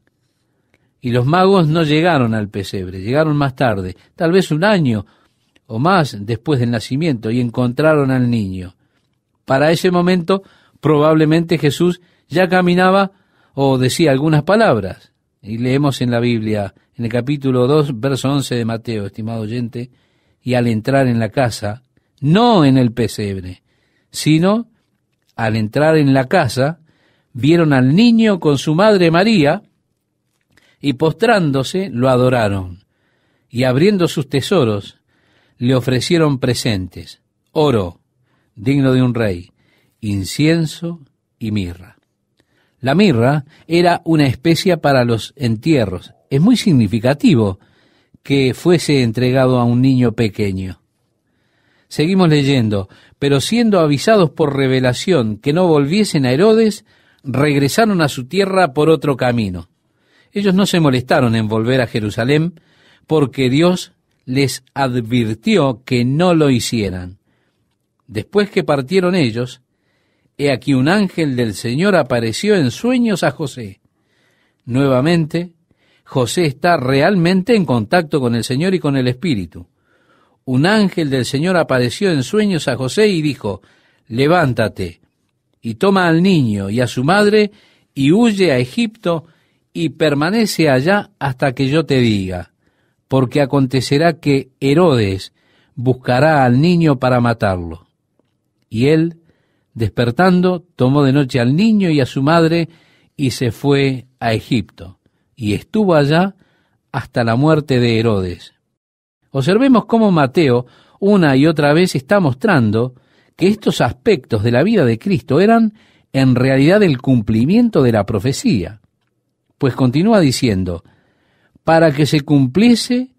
Y los magos no llegaron al pesebre, llegaron más tarde, tal vez un año o más después del nacimiento, y encontraron al niño. Para ese momento probablemente Jesús ya caminaba o decía algunas palabras. Y leemos en la Biblia, en el capítulo 2, verso 11 de Mateo, estimado oyente, y al entrar en la casa, no en el pesebre, sino al entrar en la casa, vieron al niño con su madre María, y postrándose lo adoraron, y abriendo sus tesoros, le ofrecieron presentes, oro, digno de un rey, incienso y mirra. La mirra era una especia para los entierros. Es muy significativo que fuese entregado a un niño pequeño. Seguimos leyendo, pero siendo avisados por revelación que no volviesen a Herodes, regresaron a su tierra por otro camino. Ellos no se molestaron en volver a Jerusalén porque Dios les advirtió que no lo hicieran. Después que partieron ellos, he aquí un ángel del Señor apareció en sueños a José. Nuevamente, José está realmente en contacto con el Señor y con el Espíritu un ángel del Señor apareció en sueños a José y dijo, levántate y toma al niño y a su madre y huye a Egipto y permanece allá hasta que yo te diga, porque acontecerá que Herodes buscará al niño para matarlo. Y él, despertando, tomó de noche al niño y a su madre y se fue a Egipto, y estuvo allá hasta la muerte de Herodes Observemos cómo Mateo una y otra vez está mostrando que estos aspectos de la vida de Cristo eran en realidad el cumplimiento de la profecía, pues continúa diciendo, para que se cumpliese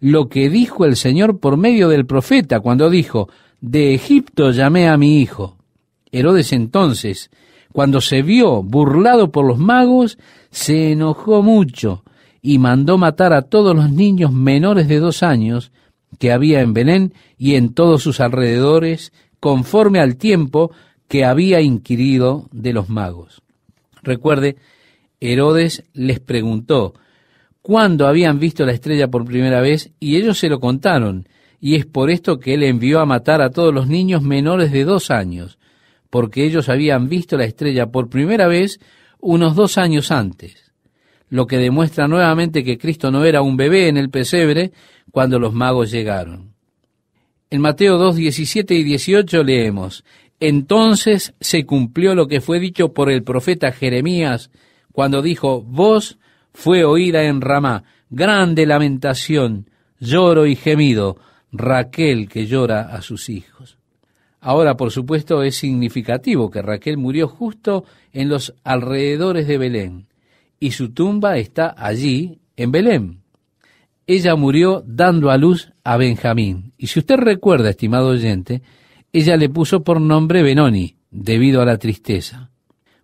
lo que dijo el Señor por medio del profeta cuando dijo, de Egipto llamé a mi hijo. Herodes entonces, cuando se vio burlado por los magos, se enojó mucho y mandó matar a todos los niños menores de dos años que había en Belén y en todos sus alrededores, conforme al tiempo que había inquirido de los magos. Recuerde, Herodes les preguntó cuándo habían visto la estrella por primera vez y ellos se lo contaron, y es por esto que él envió a matar a todos los niños menores de dos años, porque ellos habían visto la estrella por primera vez unos dos años antes lo que demuestra nuevamente que Cristo no era un bebé en el pesebre cuando los magos llegaron. En Mateo 2, 17 y 18 leemos, Entonces se cumplió lo que fue dicho por el profeta Jeremías cuando dijo, Voz fue oída en Ramá, grande lamentación, lloro y gemido, Raquel que llora a sus hijos. Ahora, por supuesto, es significativo que Raquel murió justo en los alrededores de Belén y su tumba está allí, en Belén. Ella murió dando a luz a Benjamín. Y si usted recuerda, estimado oyente, ella le puso por nombre Benoni, debido a la tristeza.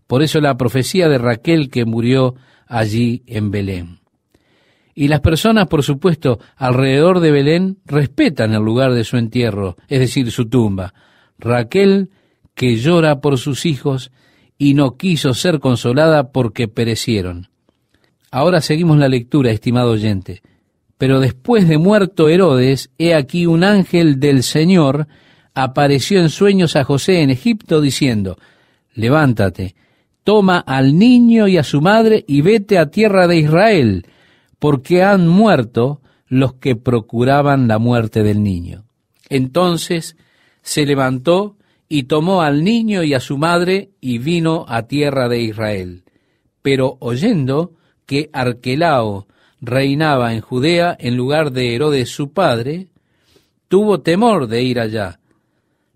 Por eso la profecía de Raquel que murió allí en Belén. Y las personas, por supuesto, alrededor de Belén respetan el lugar de su entierro, es decir, su tumba. Raquel, que llora por sus hijos, y no quiso ser consolada porque perecieron. Ahora seguimos la lectura, estimado oyente. Pero después de muerto Herodes, he aquí un ángel del Señor apareció en sueños a José en Egipto diciendo, Levántate, toma al niño y a su madre y vete a tierra de Israel, porque han muerto los que procuraban la muerte del niño. Entonces se levantó y tomó al niño y a su madre y vino a tierra de Israel. Pero oyendo que Arquelao reinaba en Judea en lugar de Herodes su padre, tuvo temor de ir allá,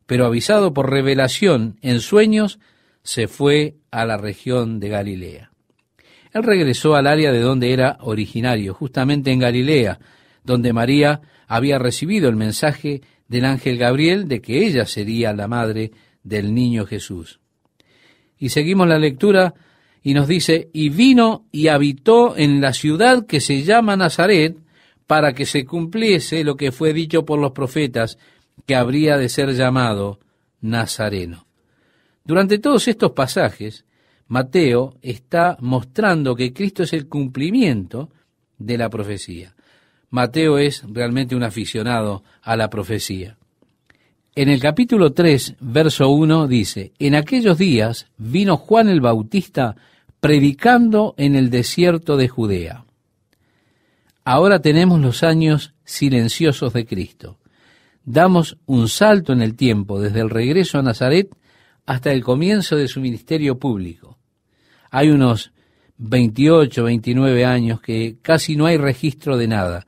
pero avisado por revelación en sueños, se fue a la región de Galilea. Él regresó al área de donde era originario, justamente en Galilea, donde María había recibido el mensaje del ángel Gabriel de que ella sería la madre del niño Jesús. Y seguimos la lectura y nos dice, y vino y habitó en la ciudad que se llama Nazaret, para que se cumpliese lo que fue dicho por los profetas, que habría de ser llamado Nazareno. Durante todos estos pasajes, Mateo está mostrando que Cristo es el cumplimiento de la profecía. Mateo es realmente un aficionado a la profecía. En el capítulo 3, verso 1 dice, En aquellos días vino Juan el Bautista predicando en el desierto de Judea. Ahora tenemos los años silenciosos de Cristo. Damos un salto en el tiempo desde el regreso a Nazaret hasta el comienzo de su ministerio público. Hay unos 28, 29 años que casi no hay registro de nada,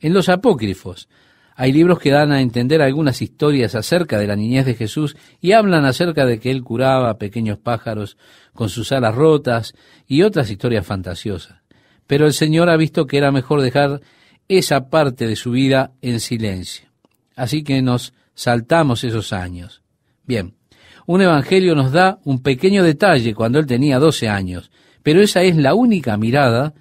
en los apócrifos hay libros que dan a entender algunas historias acerca de la niñez de Jesús y hablan acerca de que él curaba pequeños pájaros con sus alas rotas y otras historias fantasiosas. Pero el Señor ha visto que era mejor dejar esa parte de su vida en silencio. Así que nos saltamos esos años. Bien, un evangelio nos da un pequeño detalle cuando él tenía 12 años, pero esa es la única mirada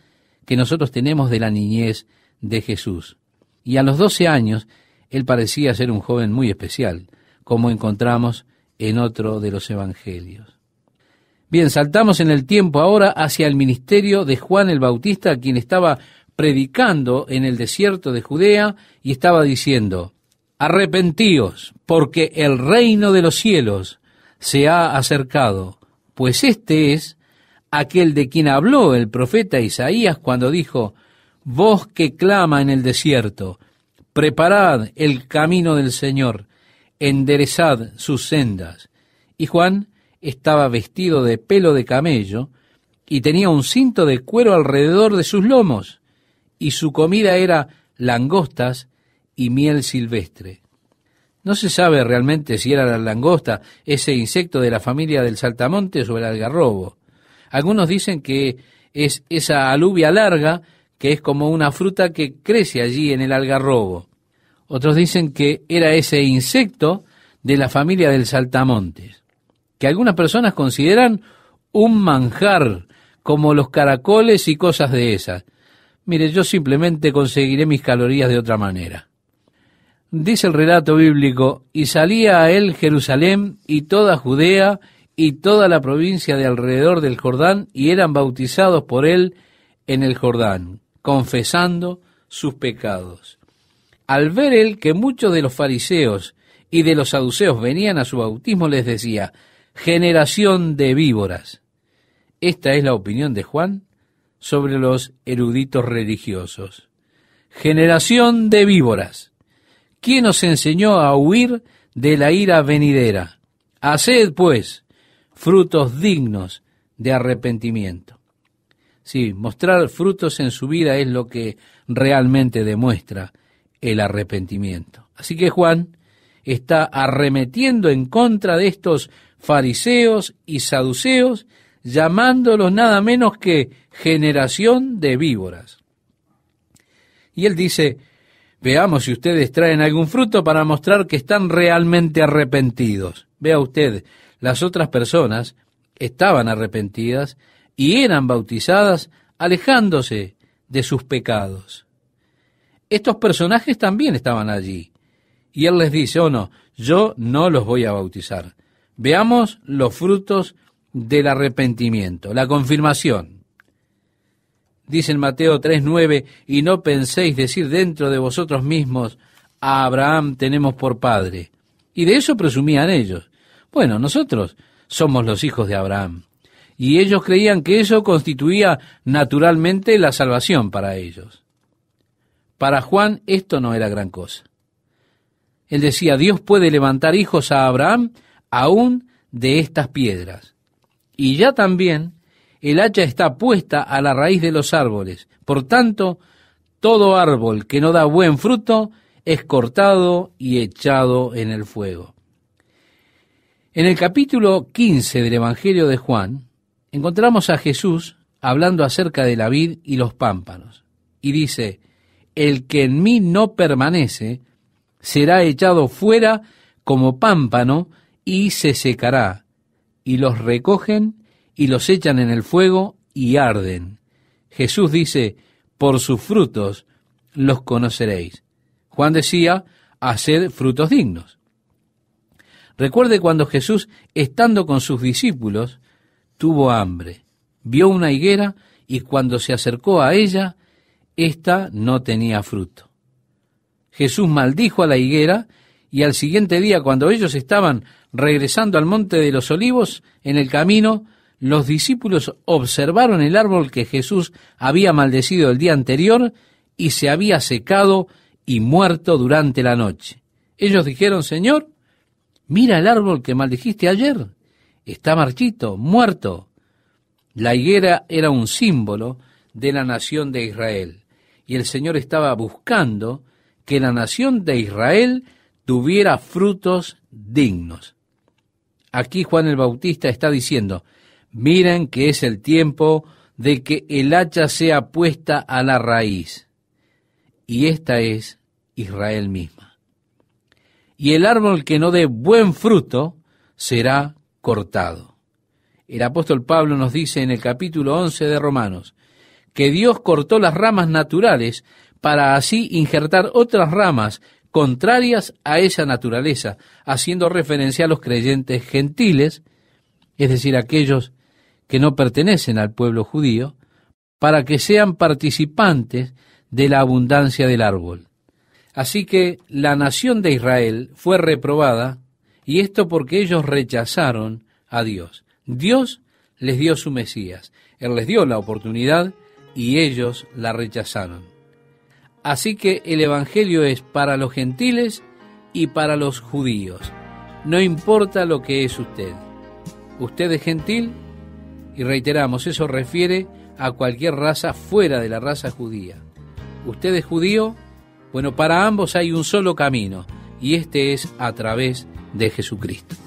que nosotros tenemos de la niñez de Jesús. Y a los doce años, él parecía ser un joven muy especial, como encontramos en otro de los evangelios. Bien, saltamos en el tiempo ahora hacia el ministerio de Juan el Bautista, quien estaba predicando en el desierto de Judea y estaba diciendo, Arrepentíos, porque el reino de los cielos se ha acercado, pues este es aquel de quien habló el profeta Isaías cuando dijo, voz que clama en el desierto, preparad el camino del Señor, enderezad sus sendas. Y Juan estaba vestido de pelo de camello y tenía un cinto de cuero alrededor de sus lomos, y su comida era langostas y miel silvestre. No se sabe realmente si era la langosta, ese insecto de la familia del saltamontes o el algarrobo. Algunos dicen que es esa alubia larga que es como una fruta que crece allí en el algarrobo. Otros dicen que era ese insecto de la familia del saltamontes, que algunas personas consideran un manjar, como los caracoles y cosas de esas. Mire, yo simplemente conseguiré mis calorías de otra manera. Dice el relato bíblico, y salía a él Jerusalén y toda Judea y toda la provincia de alrededor del Jordán, y eran bautizados por él en el Jordán confesando sus pecados. Al ver él que muchos de los fariseos y de los saduceos venían a su bautismo, les decía, generación de víboras. Esta es la opinión de Juan sobre los eruditos religiosos. Generación de víboras. ¿Quién os enseñó a huir de la ira venidera? Haced, pues, frutos dignos de arrepentimiento. Sí, mostrar frutos en su vida es lo que realmente demuestra el arrepentimiento. Así que Juan está arremetiendo en contra de estos fariseos y saduceos, llamándolos nada menos que generación de víboras. Y él dice, veamos si ustedes traen algún fruto para mostrar que están realmente arrepentidos. Vea usted, las otras personas estaban arrepentidas, y eran bautizadas alejándose de sus pecados. Estos personajes también estaban allí. Y él les dice, oh no, yo no los voy a bautizar. Veamos los frutos del arrepentimiento, la confirmación. Dice en Mateo 3:9, y no penséis decir dentro de vosotros mismos, a Abraham tenemos por padre. Y de eso presumían ellos. Bueno, nosotros somos los hijos de Abraham y ellos creían que eso constituía naturalmente la salvación para ellos. Para Juan esto no era gran cosa. Él decía, Dios puede levantar hijos a Abraham aún de estas piedras. Y ya también el hacha está puesta a la raíz de los árboles. Por tanto, todo árbol que no da buen fruto es cortado y echado en el fuego. En el capítulo 15 del Evangelio de Juan, encontramos a Jesús hablando acerca de la vid y los pámpanos, y dice, el que en mí no permanece será echado fuera como pámpano y se secará, y los recogen y los echan en el fuego y arden. Jesús dice, por sus frutos los conoceréis. Juan decía, hacer frutos dignos. Recuerde cuando Jesús, estando con sus discípulos, tuvo hambre, vio una higuera y cuando se acercó a ella, ésta no tenía fruto. Jesús maldijo a la higuera y al siguiente día, cuando ellos estaban regresando al monte de los olivos, en el camino, los discípulos observaron el árbol que Jesús había maldecido el día anterior y se había secado y muerto durante la noche. Ellos dijeron, Señor, mira el árbol que maldijiste ayer, está marchito, muerto. La higuera era un símbolo de la nación de Israel y el Señor estaba buscando que la nación de Israel tuviera frutos dignos. Aquí Juan el Bautista está diciendo, miren que es el tiempo de que el hacha sea puesta a la raíz. Y esta es Israel misma. Y el árbol que no dé buen fruto será cortado. El apóstol Pablo nos dice en el capítulo 11 de Romanos que Dios cortó las ramas naturales para así injertar otras ramas contrarias a esa naturaleza, haciendo referencia a los creyentes gentiles, es decir, aquellos que no pertenecen al pueblo judío, para que sean participantes de la abundancia del árbol. Así que la nación de Israel fue reprobada y esto porque ellos rechazaron a Dios. Dios les dio su Mesías. Él les dio la oportunidad y ellos la rechazaron. Así que el Evangelio es para los gentiles y para los judíos. No importa lo que es usted. Usted es gentil y reiteramos, eso refiere a cualquier raza fuera de la raza judía. ¿Usted es judío? Bueno, para ambos hay un solo camino y este es a través de de Jesucristo.